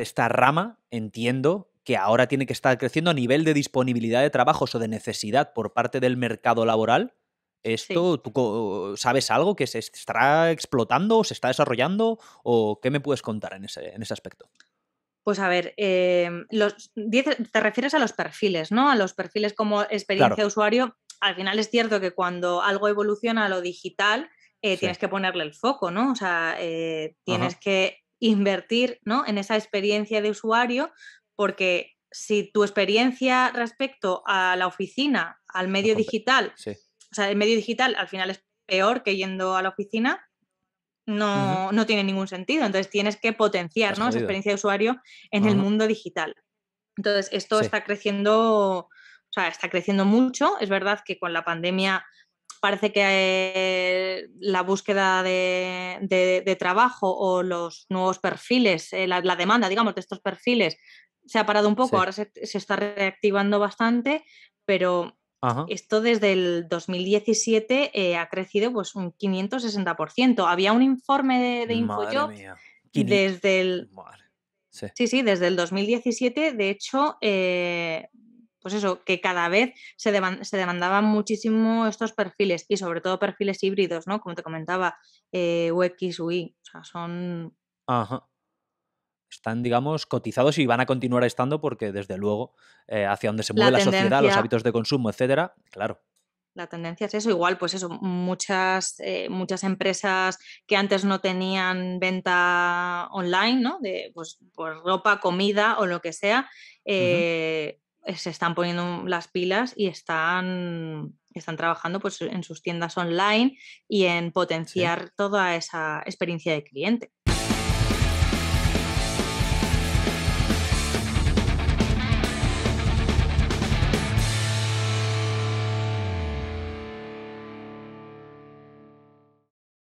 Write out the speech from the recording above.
esta rama entiendo que ahora tiene que estar creciendo a nivel de disponibilidad de trabajos o de necesidad por parte del mercado laboral. ¿Esto tú sabes algo que se estará explotando o se está desarrollando? ¿O qué me puedes contar en ese, aspecto? Pues a ver, em, te refieres a los perfiles, ¿no? A los perfiles como experiencia de usuario. Al final es cierto que cuando algo evoluciona a lo digital, eh, tienes que ponerle el foco, ¿no? O sea, eh, tienes que invertir ¿no? en esa experiencia de usuario, porque si tu experiencia respecto a la oficina, al medio digital, o sea, el medio digital al final es peor que yendo a la oficina, no, no tiene ningún sentido. Entonces tienes que potenciar ¿no? esa experiencia de usuario en el mundo digital. Entonces, esto está creciendo, o sea, está creciendo mucho. Es verdad que con la pandemia parece que eh, la búsqueda de, trabajo o los nuevos perfiles, eh, la, demanda, digamos, de estos perfiles se ha parado un poco, ahora se, está reactivando bastante, pero esto desde el 2017 eh, ha crecido pues un 560%. Había un informe de, de InfoJob desde el... Sí. sí. desde el 2017, de hecho, pues eso, que cada vez se, demandaban muchísimo estos perfiles y sobre todo perfiles híbridos, ¿no? Como te comentaba, eh, UX, UI, o sea, son... Ajá. Están, digamos, cotizados y van a continuar estando porque, desde luego, eh, hacia donde se mueve la, sociedad, los hábitos de consumo, etcétera, claro la tendencia es eso. Igual, pues eso, muchas, eh, muchas empresas que antes no tenían venta online, ¿no? De, pues, ropa, comida o lo que sea, eh, se están poniendo las pilas y están, están trabajando pues, en sus tiendas online y en potenciar toda esa experiencia de cliente.